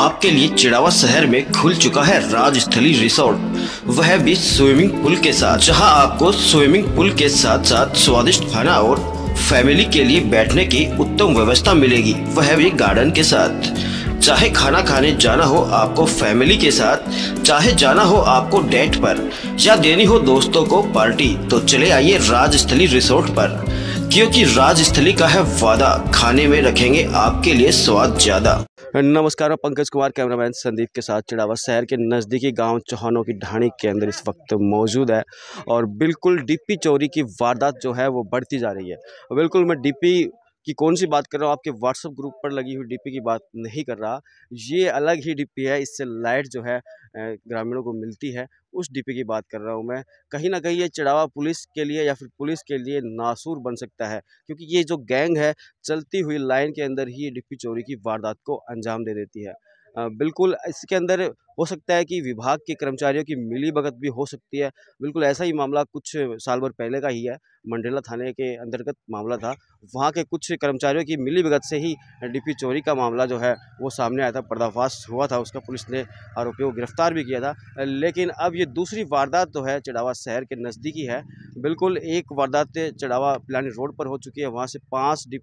आपके लिए चिड़ावा शहर में खुल चुका है राजस्थली रिसोर्ट वह भी स्विमिंग पूल के साथ जहां आपको स्विमिंग पूल के साथ साथ स्वादिष्ट खाना और फैमिली के लिए बैठने की उत्तम व्यवस्था मिलेगी वह भी गार्डन के साथ चाहे खाना खाने जाना हो आपको फैमिली के साथ चाहे जाना हो आपको डेट पर या देनी हो दोस्तों को पार्टी तो चले आइए राजस्थली रिसोर्ट पर क्योंकि राजस्थली का है वादा खाने में रखेंगे आपके लिए स्वाद ज्यादा नमस्कार मैं पंकज कुमार कैमरामैन संदीप के साथ चिड़ावा शहर के नज़दीकी गांव चौहानों की ढाणी के अंदर इस वक्त मौजूद है और बिल्कुल डीपी चोरी की वारदात जो है वो बढ़ती जा रही है बिल्कुल मैं डीपी कि कौन सी बात कर रहा हूँ आपके व्हाट्सअप ग्रुप पर लगी हुई डीपी की बात नहीं कर रहा ये अलग ही डीपी है इससे लाइट जो है ग्रामीणों को मिलती है उस डीपी की बात कर रहा हूँ मैं कहीं ना कहीं ये चढ़ावा पुलिस के लिए या फिर पुलिस के लिए नासूर बन सकता है क्योंकि ये जो गैंग है चलती हुई लाइन के अंदर ही ये डिप्पी चोरी की वारदात को अंजाम दे देती है बिल्कुल इसके अंदर हो सकता है कि विभाग के कर्मचारियों की मिली भगत भी हो सकती है बिल्कुल ऐसा ही मामला कुछ साल भर पहले का ही है मंडेला थाने के अंतर्गत मामला था वहाँ के कुछ कर्मचारियों की मिली भगत से ही डीपी चोरी का मामला जो है वो सामने आया था पर्दाफाश हुआ था उसका पुलिस ने आरोपियों को गिरफ्तार भी किया था लेकिन अब ये दूसरी वारदात तो है चढ़ावा शहर के नज़दीकी है बिल्कुल एक वारदात चढ़ावा प्लानी रोड पर हो चुकी है वहाँ से पाँच डी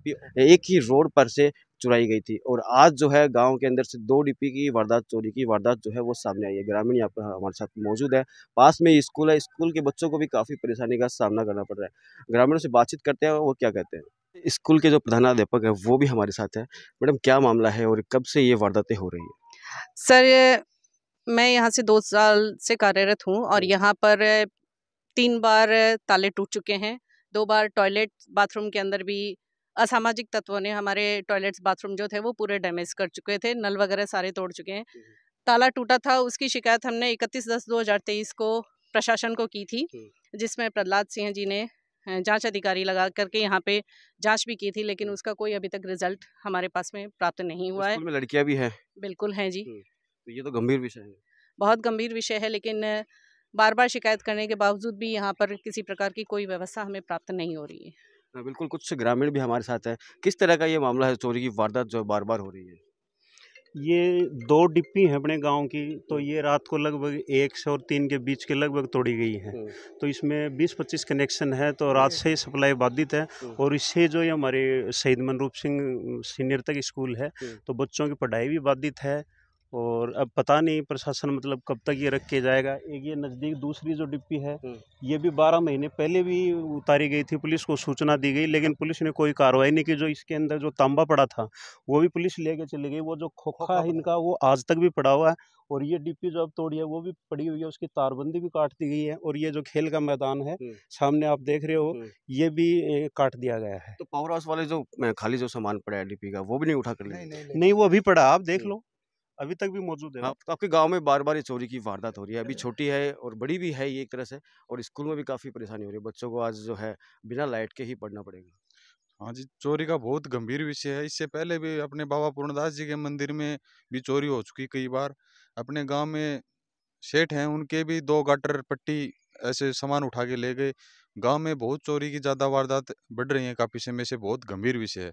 एक ही रोड पर से चुराई गई थी और आज जो है गांव के अंदर से दो डीपी की वारदात चोरी की वारदात जो है वो सामने आई है ग्रामीण यहाँ पर हमारे साथ मौजूद है पास में स्कूल है स्कूल के बच्चों को भी काफ़ी परेशानी का सामना करना पड़ रहा है ग्रामीणों से बातचीत करते हैं वो क्या कहते हैं स्कूल के जो प्रधानाध्यापक है वो भी हमारे साथ है मैडम क्या मामला है और कब से ये वारदातें हो रही है सर मैं यहाँ से दो साल से कार्यरत हूँ और हम्म। यहाँ पर तीन बार ताले टूट चुके हैं दो बार टॉयलेट बाथरूम के अंदर भी असामाजिक तत्वों ने हमारे टॉयलेट्स बाथरूम जो थे वो पूरे डैमेज कर चुके थे नल वगैरह सारे तोड़ चुके हैं हम्म। ताला टूटा था उसकी शिकायत हमने इकतीस दस 2023 को प्रशासन को की थी जिसमें प्रहलाद सिंह जी ने जांच अधिकारी लगा करके यहाँ पे जांच भी की थी लेकिन उसका कोई अभी तक रिजल्ट हमारे पास में प्राप्त नहीं हुआ है लड़कियाँ भी हैं बिल्कुल हैं जी हम्म, तो ये तो गंभीर विषय है बहुत गंभीर विषय है लेकिन बार बार शिकायत करने के बावजूद भी यहाँ पर किसी प्रकार की कोई व्यवस्था हमें प्राप्त नहीं हो रही है हाँ, बिल्कुल कुछ ग्रामीण भी हमारे साथ है किस तरह का ये मामला है चोरी की वारदात जो बार बार हो रही है ये दो डिप्पी हैं अपने गांव की तो हम्म। ये रात को लगभग एक से और तीन के बीच के लगभग तोड़ी गई हैं हम्म। तो इसमें 20-25 कनेक्शन है तो रात हम्म। से ही सप्लाई बाधित है और इससे जो ये हमारे शहीद मनरूप सिंह सीनियर तक स्कूल है तो बच्चों की पढ़ाई भी बाधित है और अब पता नहीं प्रशासन मतलब कब तक ये रख के जाएगा एक ये नज़दीक दूसरी जो डिप्पी है हम्म। ये भी बारह महीने पहले भी उतारी गई थी पुलिस को सूचना दी गई लेकिन पुलिस ने कोई कार्रवाई नहीं की जो इसके अंदर जो तांबा पड़ा था वो भी पुलिस लेके चली गई वो जो खोखा है इनका वो आज तक भी पड़ा हुआ है और ये डिप्पी जो अब तोड़ी है वो भी पड़ी हुई है उसकी तारबंदी भी काट दी गई है और ये जो खेल का मैदान है हम्म। सामने आप देख रहे हो हम्म। ये भी काट दिया गया है तो पावर हाउस वाले जो खाली जो सामान पड़ा है डिप्पी का वो भी नहीं उठा कर नहीं वो अभी पड़ा आप देख लो अभी तक भी मौजूद है हाँ, तो आपके गांव में बार बार ये चोरी की वारदात हो रही है अभी छोटी है और बड़ी भी है ये एक तरह से और स्कूल में भी काफ़ी परेशानी हो रही है बच्चों को आज जो है बिना लाइट के ही पढ़ना पड़ेगा हाँ जी चोरी का बहुत गंभीर विषय है इससे पहले भी अपने बाबा पूर्णदास जी के मंदिर में भी चोरी हो चुकी कई बार अपने गाँव में सेठ हैं उनके भी दो गाटर पट्टी ऐसे सामान उठा के ले गए गांव में बहुत चोरी की ज़्यादा वारदात बढ़ रही है काफ़ी समय से बहुत गंभीर विषय है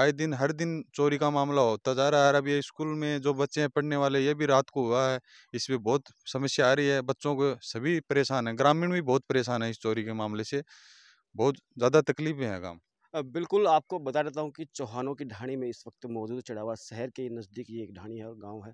आए दिन हर दिन चोरी का मामला होता तो जा रहा है अब ये स्कूल में जो बच्चे हैं पढ़ने वाले ये भी रात को हुआ है इसमें बहुत समस्या आ रही है बच्चों को सभी परेशान है ग्रामीण भी बहुत परेशान है इस चोरी के मामले से बहुत ज़्यादा तकलीफें हैं गाँव बिल्कुल आपको बता देता हूँ कि चौहानों की ढाणी में इस वक्त मौजूद चढ़ावा शहर के नज़दीक ये एक ढाणी है और गांव है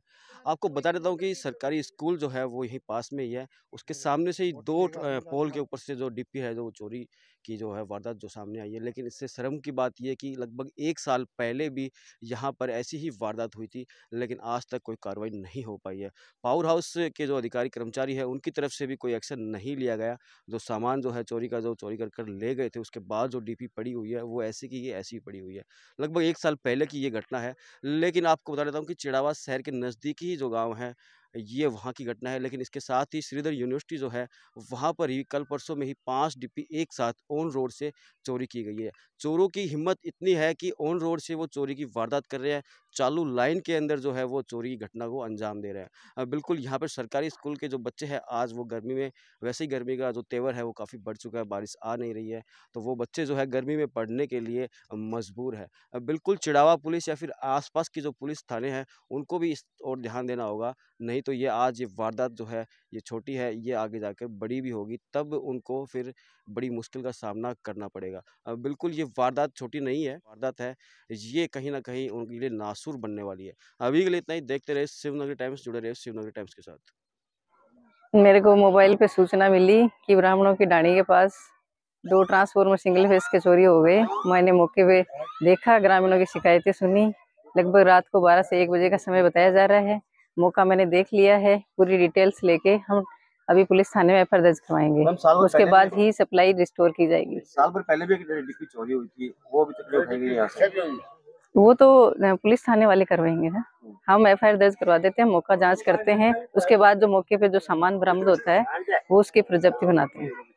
आपको बता देता हूँ कि सरकारी स्कूल जो है वो यहीं पास में ही है उसके सामने से ही दो पोल हाँ। के ऊपर से जो डीपी है जो चोरी की जो है वारदात जो सामने आई है लेकिन इससे शर्म की बात यह कि लगभग एक साल पहले भी यहाँ पर ऐसी ही वारदात हुई थी लेकिन आज तक कोई कार्रवाई नहीं हो पाई है पावर हाउस के जो अधिकारी कर्मचारी है उनकी तरफ से भी कोई एक्शन नहीं लिया गया जो सामान जो है चोरी का जो चोरी कर कर ले गए थे उसके बाद जो डीपी पड़ी हुई है वो ऐसी की ये ऐसी पड़ी हुई है लगभग एक साल पहले की ये घटना है लेकिन आपको बता देता हूँ कि चिड़ावा शहर के नज़दीकी जो गाँव है ये वहाँ की घटना है लेकिन इसके साथ ही श्रीधर यूनिवर्सिटी जो है वहाँ पर ही कल परसों में ही पाँच डिब्बी एक साथ ऑन रोड से चोरी की गई है चोरों की हिम्मत इतनी है कि ऑन रोड से वो चोरी की वारदात कर रहे हैं चालू लाइन के अंदर जो है वो चोरी की घटना को अंजाम दे रहे हैं बिल्कुल यहाँ पर सरकारी स्कूल के जो बच्चे हैं आज वो गर्मी में वैसे ही गर्मी का जो तेवर है वो काफ़ी बढ़ चुका है बारिश आ नहीं रही है तो वो बच्चे जो है गर्मी में पढ़ने के लिए मजबूर है बिल्कुल चिड़ावा पुलिस या फिर आसपास की जो पुलिस थाने हैं उनको भी इस और ध्यान देना होगा नहीं तो ये आज ये वारदात जो है ये छोटी है ये आगे जाकर बड़ी भी होगी तब उनको फिर बड़ी मुश्किल का सामना करना पड़ेगा बिल्कुल ये वारदात छोटी नहीं है वारदात है ये कहीं ना कहीं उनके लिए नासूर बनने वाली है अभी के लिए इतना ही देखते रहे शिवनगर टाइम्स जुड़े रहे शिवनगर टाइम्स के साथ मेरे को मोबाइल पे सूचना मिली कि ब्राह्मणों की डाणी के पास दो ट्रांसफॉर्मर सिंगल फेस के चोरी हो गए मैंने मौके पे देखा ग्रामीणों की शिकायतें सुनी लगभग रात को 12 से 1 बजे का समय बताया जा रहा है मौका मैंने देख लिया है पूरी डिटेल्स लेके हम अभी पुलिस थाने में एफ दर्ज करवाएंगे उसके बाद ही सप्लाई रिस्टोर की जाएगी साल भर पहले भी चोरी हुई थी वो अभी तक वो तो पुलिस थाने वाले करवाएंगे ना हम एफ दर्ज करवा देते हैं मौका जांच करते हैं उसके बाद जो मौके पे जो सामान बरामद होता है वो उसकी प्रजप्ति बनाते हैं